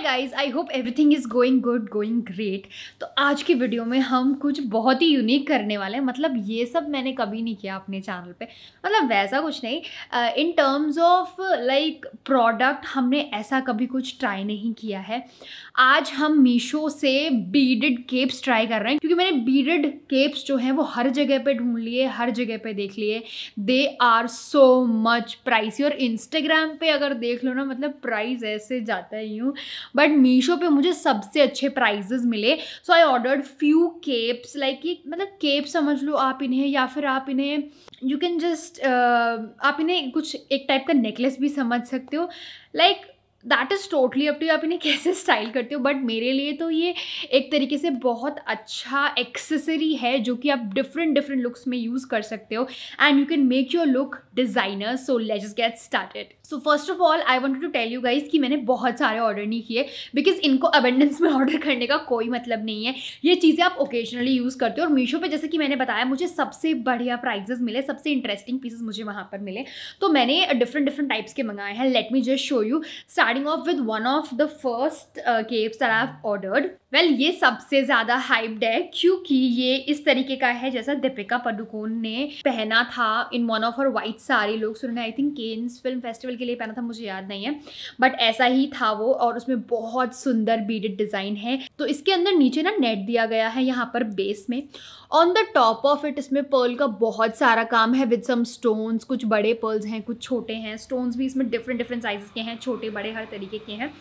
Hi guys I hope everything is going good going great तो आज की video में हम कुछ बहुत ही यूनिक करने वाले हैं मतलब ये सब मैंने कभी नहीं किया अपने चैनल पे मतलब वैसा कुछ नहीं in terms of like product हमने ऐसा कभी कुछ ट्राई नहीं किया है आज हम मीशो से बीडेड केप्स ट्राई कर रहे हैं क्योंकि मैंने बीडेड केप्स जो हैं वो हर जगह पर ढूंढ लिए हर जगह पर देख लिए they are so much pricey और इंस्टाग्राम पर अगर देख लो ना मतलब प्राइस ऐसे जाता ही हूँ बट मीशो पे मुझे सबसे अच्छे प्राइजेज मिले so I ordered few capes like ये मतलब केप समझ लो आप इन्हें या फिर आप इन्हें यू कैन जस्ट आप इन्हें कुछ एक टाइप का नेकलेस भी समझ सकते हो like that is totally up to आप इन्हें कैसे स्टाइल करते हो बट मेरे लिए तो ये एक तरीके से बहुत अच्छा एक्सेसरी है जो कि आप डिफरेंट डिफरेंट लुक्स में यूज़ कर सकते हो and you can make your look designer so let's get started so first of all I want to tell you guys कि मैंने बहुत सारे ऑर्डर नहीं किए बिकॉज इनको अबेंडेंस में ऑर्डर करने का कोई मतलब नहीं है ये चीज़ें आप ओकेजनली यूज़ करते हो और मीशो पर जैसे कि मैंने बताया मुझे सबसे बढ़िया प्राइजेस मिले सबसे इंटरेस्टिंग पीसेज मुझे वहाँ पर मिले तो मैंने डिफरेंट डिफरेंट टाइप्स के मंगाए हैं let me just show you start starting off with one of the first capes are I I've ordered. Well ये सबसे ज़्यादा हाइप्ड है क्योंकि ये इस तरीके का है जैसा दीपिका पडुकोन ने पहना था in one of her white sari लोग सुन I think Cannes film festival के लिए पहना था मुझे याद नहीं है बट ऐसा ही था वो और उसमें बहुत सुंदर बीडेड डिज़ाइन है तो इसके अंदर नीचे ना नेट दिया गया है यहाँ पर बेस में on the top of it इसमें पर्ल का बहुत सारा काम है विद सम स्टोन्स कुछ बड़े पर्ल्स हैं कुछ छोटे हैं स्टोन्स भी इसमें डिफरेंट डिफरेंट साइज़ के हैं छोटे बड़े हर तरीके के हैं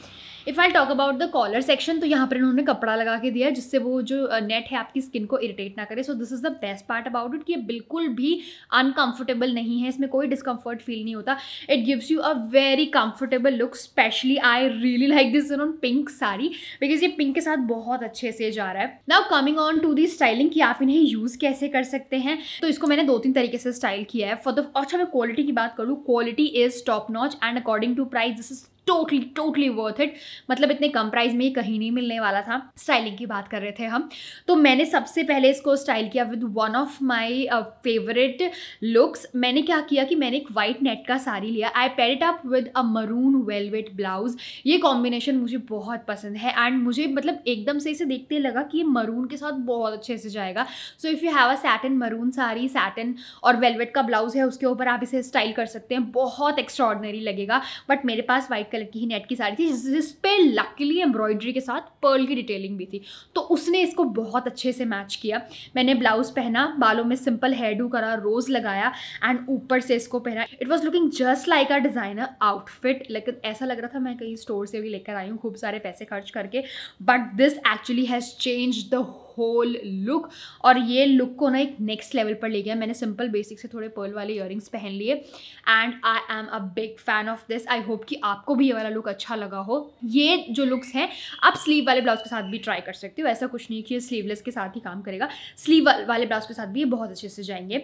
if I talk about the collar section तो यहाँ पर इन्होंने कपड़ा लगा के दिया है जिससे वो जो नेट है आपकी स्किन को इरिटेट ना करे so this is the best part about it कि ये बिल्कुल भी अनकंफर्टेबल नहीं है इसमें कोई डिस्कम्फर्ट फील नहीं होता it gives you a very comfortable look specially I really like this in on pink sari because ये पिंक के साथ बहुत अच्छे से जा रहा है now coming on to the styling कि आप इन्हें यूज़ कैसे कर सकते हैं तो इसको मैंने दो तीन तरीके से स्टाइल किया है फॉर द अच्छा मैं क्वालिटी की बात करूँ quality is top notch and according to price this is totally totally worth it मतलब इतने कम प्राइस में ही कहीं नहीं मिलने वाला था स्टाइलिंग की बात कर रहे थे हम तो मैंने सबसे पहले इसको स्टाइल किया with one of my favourite looks मैंने क्या किया कि मैंने एक वाइट नेट का साड़ी लिया I paired it up with a maroon velvet blouse ये कॉम्बिनेशन मुझे बहुत पसंद है एंड मुझे मतलब एकदम से इसे देखते लगा कि ये मरून के साथ बहुत अच्छे से जाएगा so if you have a satin maroon sari satin और वेलवेट का ब्लाउज है उसके ऊपर आप इसे स्टाइल कर सकते हैं बहुत एक्स्ट्रॉर्डनरी लगेगा बट मेरे पास वाइट कलर कलर की ही नेट की साड़ी थी जिस पे लकीली एम्ब्रॉयडरी के साथ पर्ल की डिटेलिंग भी थी तो उसने इसको बहुत अच्छे से मैच किया मैंने ब्लाउज़ पहना बालों में सिंपल हेयर डू करा रोज़ लगाया एंड ऊपर से इसको पहना it was looking just like a designer outfit लेकिन ऐसा लग रहा था मैं कहीं स्टोर से भी लेकर आई हूँ खूब सारे पैसे खर्च करके but this actually has change the whole look और ये लुक को ना एक नेक्स्ट लेवल पर ले गया मैंने सिंपल बेसिक से थोड़े पर्ल वाले इयरिंग्स पहन लिए and I am a big fan of this I hope कि आपको भी ये वाला लुक अच्छा लगा हो ये जो लुक्स हैं आप स्लीव वाले ब्लाउज के साथ भी ट्राई कर सकते हो ऐसा कुछ नहीं कि स्लीवलेस के साथ ही काम करेगा स्लीव वाले ब्लाउज के साथ भी ये बहुत अच्छे से जाएंगे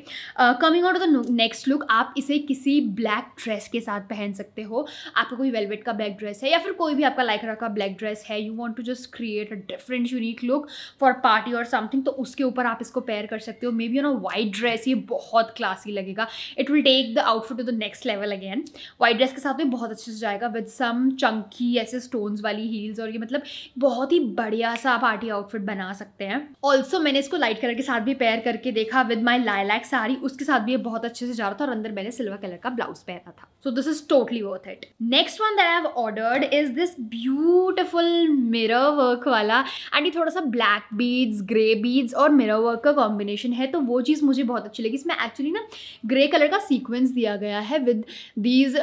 coming out of the next look आप इसे किसी ब्लैक ड्रेस के साथ पहन सकते हो आपका कोई वेलवेट का ब्लैक ड्रेस है या फिर कोई भी आपका लाइकरा का ब्लैक ड्रेस है you want to just create a different unique look for party party और समथिंग तो उसके ऊपर आप इसको पेयर कर सकते हो maybe you know white dress ये बहुत क्लासी लगेगा it will take the outfit to the next level again white dress के साथ में बहुत अच्छे से जाएगा विद सम चंकी ऐसे स्टोन्स वाली हील्स और ये मतलब बहुत ही बढ़िया सा पार्टी आउटफिट बना सकते हैं ऑल्सो मैंने इसको लाइट कलर के साथ भी पेयर करके देखा विद माई लाइलैक साड़ी उसके साथ भी ये बहुत अच्छे से जा रहा था और अंदर मैंने सिल्वर कलर का ब्लाउज पहना था so this is totally worth it next one that I've ordered is this beautiful mirror work वाला एंड ये थोड़ा सा ब्लैक बीज बीड्स ग्रे बीड्स और मेरा वर्क का कॉम्बिनेशन है तो वो चीज़ मुझे बहुत अच्छी लगी इसमें एक्चुअली ना ग्रे कलर का सीक्वेंस दिया गया है विद दीज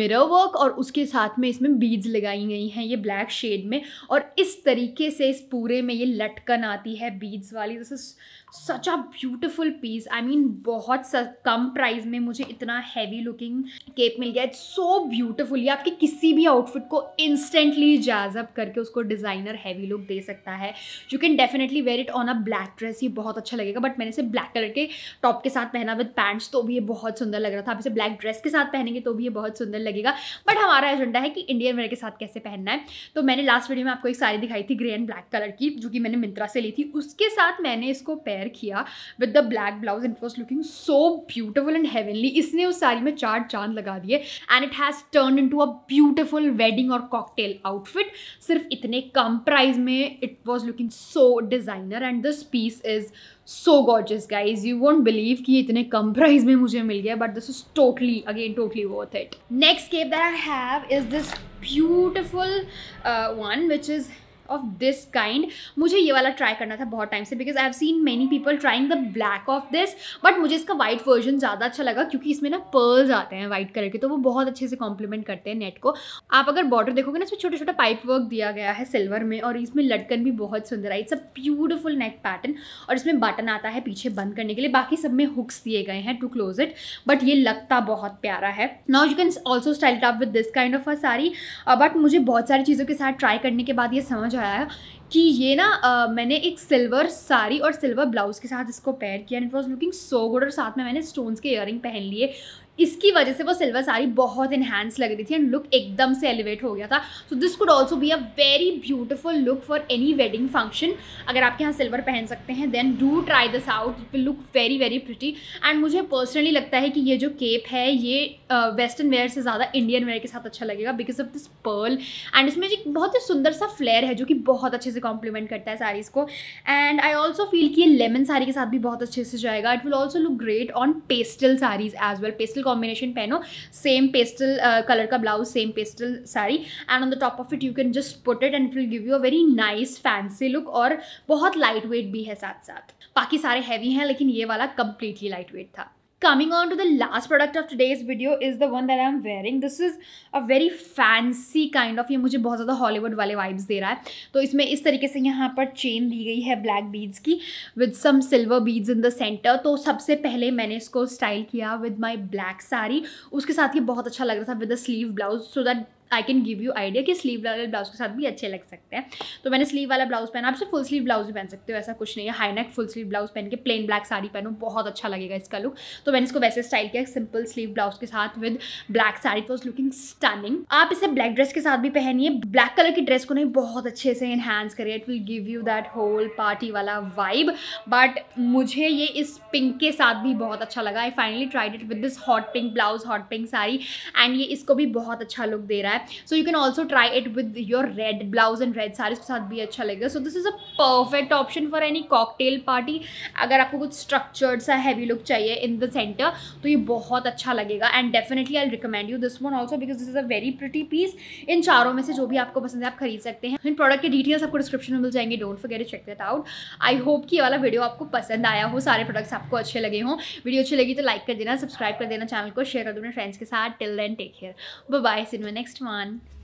मेरा वर्क और उसके साथ में इसमें बीड्स लगाई गई हैं ये ब्लैक शेड में और इस तरीके से इस पूरे में ये लटकन आती है बीड्स वाली this such a beautiful piece I mean बहुत कम प्राइस में मुझे इतना हैवी लुकिंग केप मिल गया इट्स सो ब्यूटिफुल ये आपके किसी भी आउटफिट को इंस्टेंटली जैजअप करके उसको डिज़ाइनर हैवी लुक दे सकता है you can definitely wear it on a black dress ये बहुत अच्छा लगेगा बट मैंने इसे ब्लैक कलर के टॉप के साथ पहना विद पैंट्स तो भी ये बहुत सुंदर लग रहा था आप इसे ब्लैक ड्रेस के साथ पहनेंगे तो भी ये बहुत सुंदर लगेगा बट हमारा एजेंडा है कि इंडियन वेयर के साथ कैसे पहनना है तो मैंने लास्ट वीडियो में आपको एक साड़ी दिखाई थी ग्रे एंड ब्लैक कलर की जो कि मैंने मिंत्रा से ली थी उसके साथ मैंने इसको पेयर किया with the black blouse it was looking so beautiful and heavenly इसने उस साड़ी में चार चांद लगा दिए and it has turn in to a beautiful wedding और कॉकटेल आउटफिट सिर्फ इतने कम प्राइस में it was looking so design and this piece is so gorgeous guys you won't believe ki itne kam price mein mujhe mil gaya but this is totally again totally worth it next cape that i have is this beautiful uh, one which is of this kind मुझे ये वाला try करना था बहुत time से because I have seen many people trying the black of this but मुझे इसका white version ज़्यादा अच्छा लगा क्योंकि इसमें ना पर्ल्स आते हैं वाइट कलर के तो वो बहुत अच्छे से कॉम्प्लीमेंट करते हैं नेट को आप अगर बॉर्डर देखोगे ना इसमें छोटा छोटा पाइप वर्क दिया गया है सिल्वर में और इसमें लटकन भी बहुत सुंदर है it's a beautiful neck pattern और इसमें बटन आता है पीछे बंद करने के लिए बाकी सब में हुक्स दिए गए हैं टू क्लोज इट बट ये लगता बहुत प्यारा है now you can also style up with this kind of a sari but मुझे बहुत सारी चीज़ों के साथ ट्राई करने के बाद ये समझ आ आया कि ये ना मैंने एक सिल्वर साड़ी और सिल्वर ब्लाउज के साथ इसको पेयर किया and it was looking so good और साथ में मैंने स्टोन्स के इयरिंग पहन लिए इसकी वजह से वो सिल्वर साड़ी बहुत इन्हेंस लग रही थी एंड लुक एकदम से एलिवेट हो गया था so this could also be a very beautiful look for any wedding function अगर आपके यहाँ सिल्वर पहन सकते हैं then do try this out it will look very very pretty and मुझे पर्सनली लगता है कि ये जो केप है ये वेस्टर्न वेयर से ज़्यादा इंडियन वेयर के साथ अच्छा लगेगा because of this pearl and इसमें एक बहुत ही सुंदर सा फ्लेयर है जो कि बहुत अच्छे से कॉम्प्लीमेंट करता है साड़ीज़ को एंड आई ऑल्सो फील कि ये लेमन साड़ी के साथ भी बहुत अच्छे से जाएगा it will also look great on pastel saris as well pastel combination पहनो सेम पेस्टल कलर का blouse same pastel sari and on the top of it you can just put it and it will give you a very nice fancy look और बहुत light weight भी है साथ साथ बाकी सारे हैवी हैं लेकिन ये वाला कंप्लीटली लाइट वेट था coming on to the last product of today's video is the one that I'm wearing. This is a very fancy kind of ये मुझे बहुत ज़्यादा हॉलीवुड वाले वाइब्स दे रहा है तो इसमें इस तरीके से यहाँ पर चेन दी गई है ब्लैक बीड्स की with some silver beads in the centre तो सबसे पहले मैंने इसको स्टाइल किया विद माई ब्लैक साड़ी उसके साथ ये बहुत अच्छा लग रहा था with the sleeve blouse so that I can give you idea कि स्लीव वाले ब्लाउज के साथ भी अच्छे लग सकते हैं तो मैंने स्लीव वाला ब्लाउज पहना आपसे फुल स्लीव ब्लाउज भी पहन सकते हो ऐसा कुछ नहीं है high neck full sleeve blouse पहन के प्लेन ब्लैक साड़ी पहनो बहुत अच्छा लगेगा इसका लुक तो मैंने इसको वैसे स्टाइल किया सिंपल स्लीव ब्लाउज के साथ with black sari was looking stunning आप इसे ब्लैक ड्रेस के साथ भी पहनिए ब्लैक कलर की ड्रेस को नहीं बहुत अच्छे से इनहेंस करिए it will give you that whole party वाला वाइब बट मुझे ये इस पिंक के साथ भी बहुत अच्छा लगा I finally tried it with this hot pink blouse hot pink sari and ये इसको भी बहुत अच्छा लुक दे रहा है so you can also try it with your red blouse and red saris के साथ भी अच्छा लगेगा so this is a perfect option for any cocktail party अगर आपको कुछ स्ट्रक्चर्ड सा हैवी लुक चाहिए इन द सेंटर तो ये बहुत अच्छा लगेगा and definitely I recommend you this one also because this is a very pretty piece इन चारों में से जो भी आपको पसंद है आप खरीद सकते हैं इन प्रोडक्ट के डिटेल्स आपको डिस्क्रिप्शन में मिल जाएंगे don't forget check that out I hope कि वाला वीडियो आपको पसंद आया हो सारे प्रोडक्ट्स आपको अच्छे लगे हों वीडियो अच्छी लगी तो लाइक कर देना सब्सक्राइब कर देना चैनल को शेयर कर दो अपने फ्रेंड्स के साथ till then take care bye bye see next month on.